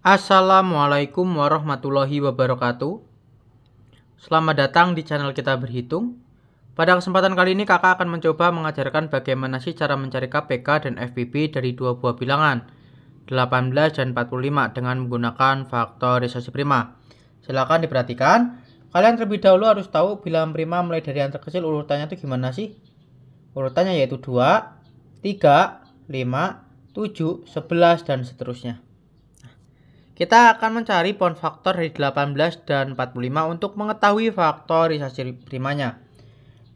Assalamualaikum warahmatullahi wabarakatuh. Selamat datang di channel kita berhitung. Pada kesempatan kali ini kakak akan mencoba mengajarkan bagaimana sih cara mencari KPK dan FPB dari dua buah bilangan 18 dan 45 dengan menggunakan faktorisasi prima. Silakan diperhatikan. Kalian terlebih dahulu harus tahu bilangan prima mulai dari yang terkecil urutannya itu gimana sih? Urutannya yaitu 2, 3, 5, 7, 11 dan seterusnya. Kita akan mencari pohon faktor dari 18 dan 45 untuk mengetahui faktorisasi primanya.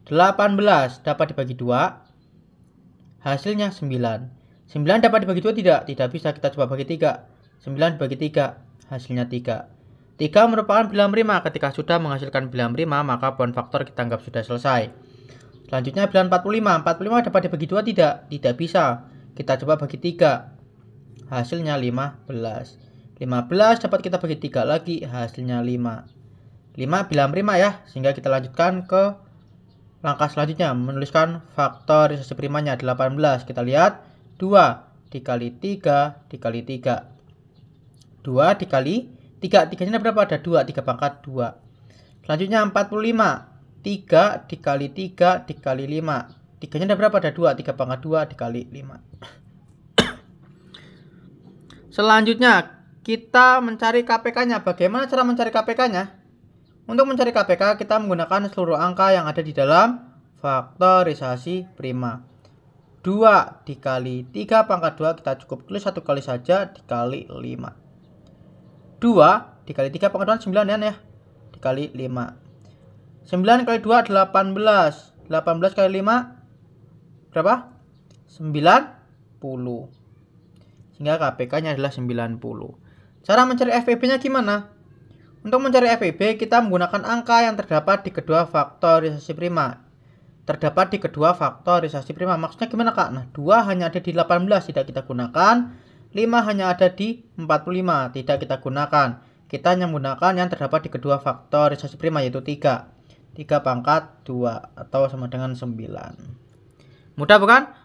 18 dapat dibagi 2, hasilnya 9. 9 dapat dibagi 2 tidak, tidak bisa kita coba bagi 3. 9 dibagi 3, hasilnya 3. 3 merupakan bilang prima, ketika sudah menghasilkan bilang prima maka pohon faktor kita anggap sudah selesai. Selanjutnya bilang 45, 45 dapat dibagi 2 tidak, tidak bisa. Kita coba bagi 3, hasilnya 15. 15 dapat kita bagi 3 lagi, hasilnya 5. 5 bilang prima ya, sehingga kita lanjutkan ke langkah selanjutnya, menuliskan faktor risasi primanya 18. Kita lihat 2 dikali 3 dikali 3. 2 dikali 3, 3 nya berapa? Ada 2, 3 pangkat 2. Selanjutnya 45. 3 dikali 3 dikali 5. 3 nya ada berapa? Ada 2, 3 pangkat 2 dikali 5. Selanjutnya kita mencari KPK-nya. Bagaimana cara mencari KPK-nya? Untuk mencari KPK, kita menggunakan seluruh angka yang ada di dalam faktorisasi prima. 2 dikali 3 pangkat 2 kita cukup tulis satu kali saja dikali 5. 2 dikali 3 pangkat 2 9 ya, ya. Dikali 5. 9 kali 2 18. 18 kali 5 berapa? 90. Sehingga KPK-nya adalah 90. Cara mencari FPB-nya gimana? Untuk mencari FPB, kita menggunakan angka yang terdapat di kedua faktor resesi prima. Terdapat di kedua faktor resesi prima. Maksudnya gimana kak? Nah, 2 hanya ada di 18, tidak kita gunakan. 5 hanya ada di 45, tidak kita gunakan. Kita hanya menggunakan yang terdapat di kedua faktor resesi prima, yaitu 3. 3 pangkat 2 atau sama dengan 9. Mudah bukan?